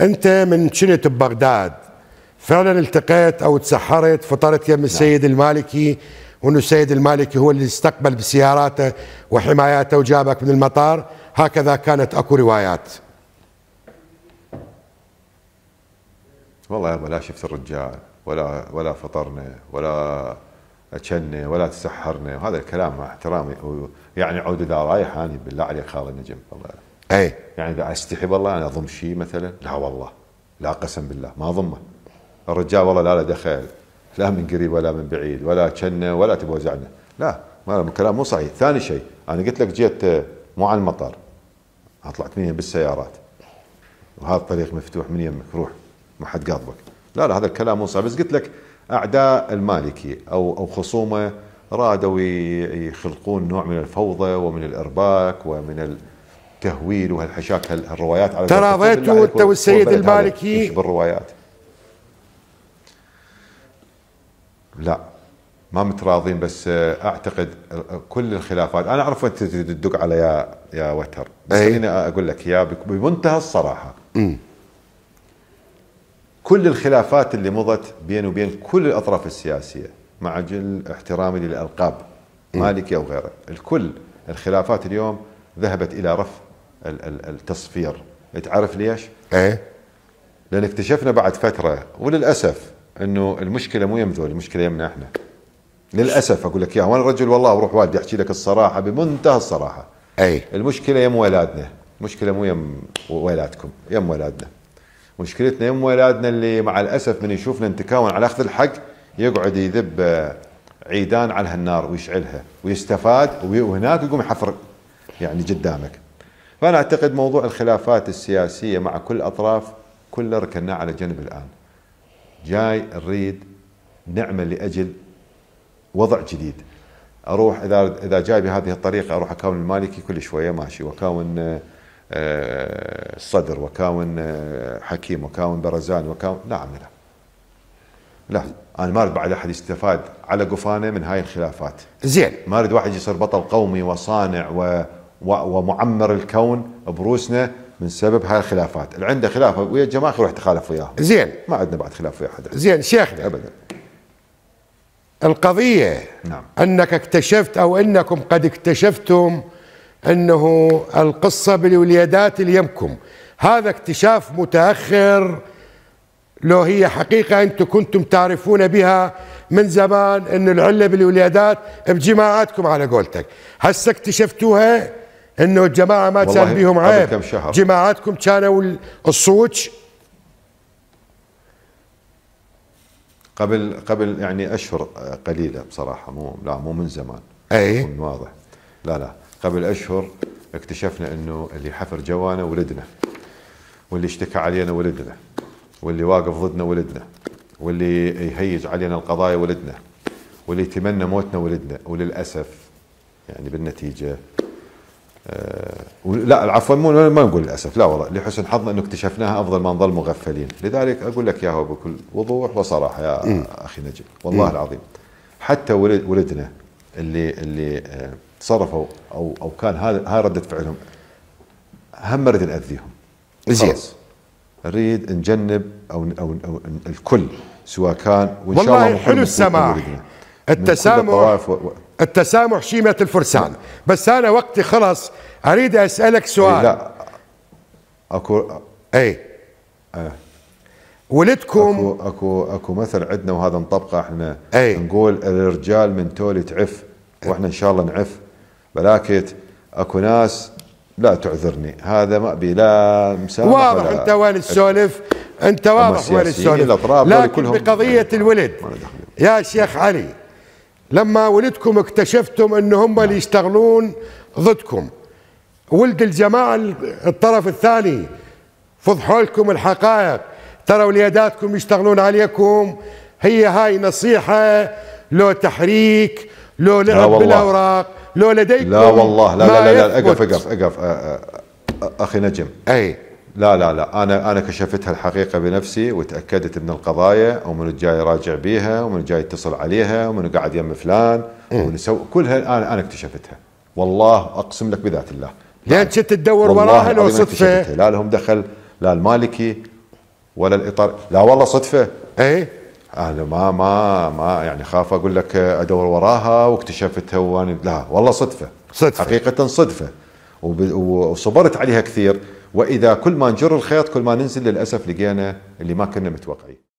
انت من شنت ببغداد فعلا التقيت او تسحرت فطرت يم نعم. السيد نعم. المالكي وانه السيد المالكي هو اللي استقبل بسياراته وحماياته وجابك من المطار هكذا كانت اكو روايات والله يا ابو لا شفت الرجال ولا ولا فطرنا ولا اكلنا ولا تسحرنا وهذا الكلام مع احترامي يعني عود اذا رايح اني بالله عليك خالد نجم الله اي يعني اذا استحي بالله انا اضم شيء مثلا لا والله لا قسم بالله ما اضمه الرجال والله لا له دخل لا من قريب ولا من بعيد ولا كنا ولا تبوزعنا لا ما الكلام مو صحيح ثاني شيء انا قلت لك جيت آه، مو على المطار طلعت من بالسيارات وهذا الطريق مفتوح من يمك روح ما حد قاطبك لا لا هذا الكلام مو صحيح بس قلت لك اعداء المالكي او او خصومه رادوا يخلقون نوع من الفوضى ومن الارباك ومن تهويل وهالحشاك هالروايات على ترى ضيته انت والسيد المالكي ايش بالروايات لا ما متراضين بس اعتقد كل الخلافات انا اعرف انت تدق على يا يا وتر بس إيه. خليني اقول لك يا بمنتهى الصراحه م. كل الخلافات اللي مضت بين وبين كل الاطراف السياسيه مع جل احترامي للالقاب مالكي او غيره الكل الخلافات اليوم ذهبت الى رف التصفير تعرف ليش؟ ايه لان اكتشفنا بعد فتره وللاسف انه المشكله مو يم ذول المشكله يمنا احنا للاسف اقول لك اياها وانا رجل والله وروح والدي احكي لك الصراحه بمنتهى الصراحه اي المشكله يم ولادنا المشكله مو يم ولادكم يم ولادنا مشكلتنا يم ولادنا اللي مع الاسف من يشوفنا نتكاون على اخذ الحق يقعد يذب عيدان على هالنار ويشعلها ويستفاد وهناك يقوم يحفر يعني قدامك فأنا أعتقد موضوع الخلافات السياسية مع كل الأطراف كله ركناه على جنب الآن جاي نريد نعمل لأجل وضع جديد اروح اذا اذا جاي بهذه الطريقه اروح أكون المالكي كل شويه ماشي وأكون آه، آه، الصدر وكاون آه، حكيم وكاون برزان وكاون لا عمي لا نعم. لا انا ما اريد بعد احد يستفاد على قفانه من هاي الخلافات زين ما اريد واحد يصير بطل قومي وصانع و ومعمر الكون بروسنا من سبب هاي الخلافات اللي عنده خلاف ويا الجماعه يروح تخالف وياهم زين ما عندنا بعد خلاف ويا احد زين شيخنا ابدا القضيه نعم انك اكتشفت او انكم قد اكتشفتم انه القصه بالوليادات اليمكم هذا اكتشاف متاخر لو هي حقيقه انتم كنتم تعرفون بها من زمان ان العله بالوليادات بجماعاتكم على قولتك هسه اكتشفتوها انه الجماعه ما كان بيهم عيب كم شهر. جماعاتكم كانوا الصوج قبل قبل يعني اشهر قليله بصراحه مو لا مو من زمان اي من واضح لا لا قبل اشهر اكتشفنا انه اللي حفر جوانا ولدنا واللي اشتكى علينا ولدنا واللي واقف ضدنا ولدنا واللي يهيج علينا القضايا ولدنا واللي يتمنى موتنا ولدنا وللاسف يعني بالنتيجه آه، لا عفوا مو ما نقول للاسف لا والله لحسن حظنا انه اكتشفناها افضل ما نظل مغفلين لذلك اقول لك اياها بكل وضوح وصراحه يا اخي نجم والله العظيم حتى ولد ولدنا اللي اللي تصرفوا آه، او او كان هذا هاي رده فعلهم هم ما نريد ناذيهم زين نريد نجنب او او, أو الكل سواء كان وان شاء الله والله حلو السماح التسامح التسامح شيمة الفرسان نعم. بس أنا وقتي خلص أريد أسألك إيه، سؤال لا أكو أي أه. ولدكم اكو اكو اكو مثل عندنا وهذا نطبقه احنا أي. نقول الرجال من تولي تعف إيه. واحنا ان شاء الله نعف بلاكت اكو ناس لا تعذرني هذا ما ابي لا مسامح واضح انت وين تسولف انت واضح وين تسولف لكن بقضيه الولد يا شيخ علي لما ولدكم اكتشفتم ان هم اللي يشتغلون ضدكم ولد الجماعه الطرف الثاني فضحوا لكم الحقائق ترى وليداتكم يشتغلون عليكم هي هاي نصيحه لو تحريك لو لعب بالاوراق لو لديكم لا والله لا لا لا, لا, لا اقف اقف اقف اخي نجم اي لا لا لا انا انا كشفتها الحقيقه بنفسي وتاكدت من القضايا ومن الجاي راجع بيها ومن الجاي يتصل عليها ومن قاعد يم فلان إيه. ونسوي كلها انا انا اكتشفتها والله اقسم لك بذات الله يعني كنت تدور وراها لو صدفه لا لهم دخل لا المالكي ولا الاطار لا والله صدفه اي انا ما ما ما يعني خاف اقول لك ادور وراها واكتشفتها وانا لا والله صدفه صدفه حقيقه صدفه وصبرت عليها كثير واذا كل ما نجر الخيط كل ما ننزل للاسف لقينا اللي ما كنا متوقعين